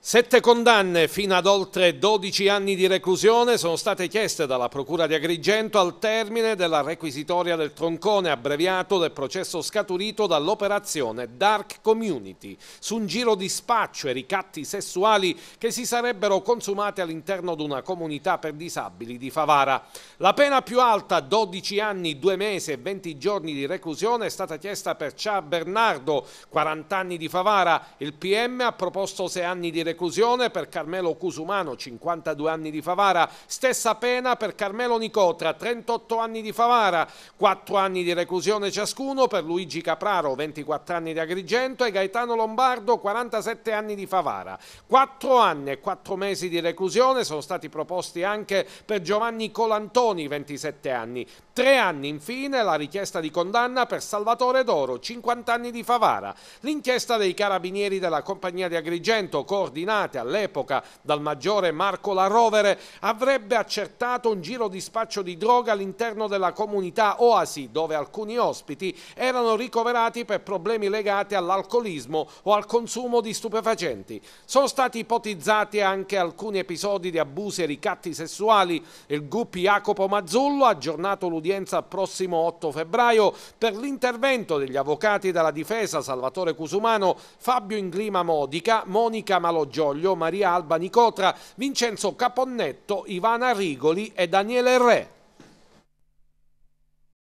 Sette condanne fino ad oltre 12 anni di reclusione sono state chieste dalla Procura di Agrigento al termine della requisitoria del troncone abbreviato del processo scaturito dall'operazione Dark Community su un giro di spaccio e ricatti sessuali che si sarebbero consumati all'interno di una comunità per disabili di Favara. La pena più alta, 12 anni, 2 mesi e 20 giorni di reclusione, è stata chiesta per Cia Bernardo, 40 anni di Favara. Il PM ha proposto 6 anni di reclusione reclusione per Carmelo Cusumano, 52 anni di Favara, stessa pena per Carmelo Nicotra, 38 anni di Favara, 4 anni di reclusione ciascuno per Luigi Capraro, 24 anni di Agrigento e Gaetano Lombardo, 47 anni di Favara. 4 anni e 4 mesi di reclusione sono stati proposti anche per Giovanni Colantoni, 27 anni. 3 anni infine la richiesta di condanna per Salvatore Doro, 50 anni di Favara. L'inchiesta dei carabinieri della compagnia di Agrigento, coordinata coordinate all'epoca dal maggiore Marco La Rovere, avrebbe accertato un giro di spaccio di droga all'interno della comunità Oasi, dove alcuni ospiti erano ricoverati per problemi legati all'alcolismo o al consumo di stupefacenti. Sono stati ipotizzati anche alcuni episodi di abusi e ricatti sessuali. Il Guppi Jacopo Mazzullo ha aggiornato l'udienza al prossimo 8 febbraio per l'intervento degli avvocati della difesa Salvatore Cusumano, Fabio Inglima Modica, Monica Maloggiano Gioglio, Maria Alba, Nicotra, Vincenzo Caponnetto, Ivana Rigoli e Daniele Re.